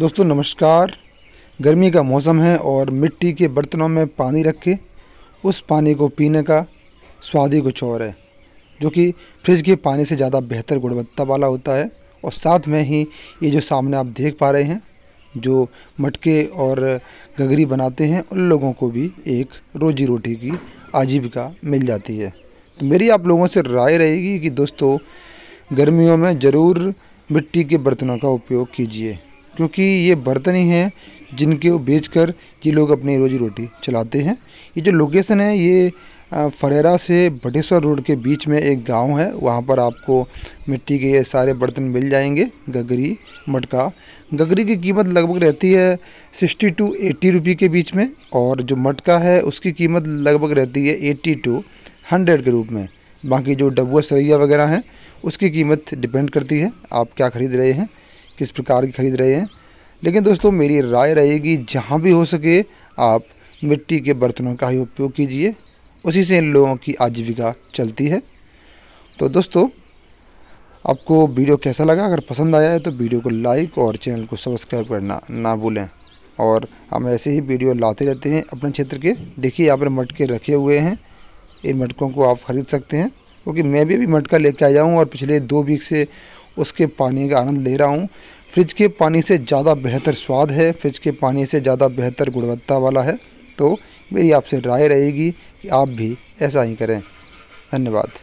दोस्तों नमस्कार गर्मी का मौसम है और मिट्टी के बर्तनों में पानी रख के उस पानी को पीने का स्वाद ही कुछ और है जो कि फ्रिज के पानी से ज़्यादा बेहतर गुणवत्ता वाला होता है और साथ में ही ये जो सामने आप देख पा रहे हैं जो मटके और गगरी बनाते हैं उन लोगों को भी एक रोजी रोटी की आजीविका मिल जाती है तो मेरी आप लोगों से राय रहेगी कि दोस्तों गर्मियों में ज़रूर मिट्टी के बर्तनों का उपयोग कीजिए क्योंकि ये बर्तन ही हैं जिनके बेचकर ये लोग अपनी रोजी रोटी चलाते हैं ये जो लोकेशन है ये फरेरा से भटेश्वर रोड के बीच में एक गांव है वहाँ पर आपको मिट्टी के ये सारे बर्तन मिल जाएंगे गगरी मटका गगरी की कीमत लगभग रहती है सिक्सटी टू एट्टी रुपये के बीच में और जो मटका है उसकी कीमत लगभग रहती है एट्टी टू हंड्रेड के रूप में बाकी जो डबुआ सरैया वगैरह हैं उसकी कीमत डिपेंड करती है आप क्या ख़रीद रहे हैं किस प्रकार की खरीद रहे हैं लेकिन दोस्तों मेरी राय रहेगी जहाँ भी हो सके आप मिट्टी के बर्तनों का ही उपयोग कीजिए उसी से इन लोगों की आजीविका चलती है तो दोस्तों आपको वीडियो कैसा लगा अगर पसंद आया है तो वीडियो को लाइक और चैनल को सब्सक्राइब करना ना भूलें और हम ऐसे ही वीडियो लाते रहते हैं अपने क्षेत्र के देखिए यहाँ पर मटके रखे हुए हैं इन मटकों को आप ख़रीद सकते हैं क्योंकि मैं भी अभी मटका लेके आया हूँ और पिछले दो वीक से उसके पानी का आनंद ले रहा हूँ फ्रिज के पानी से ज़्यादा बेहतर स्वाद है फ्रिज के पानी से ज़्यादा बेहतर गुणवत्ता वाला है तो मेरी आपसे राय रहेगी कि आप भी ऐसा ही करें धन्यवाद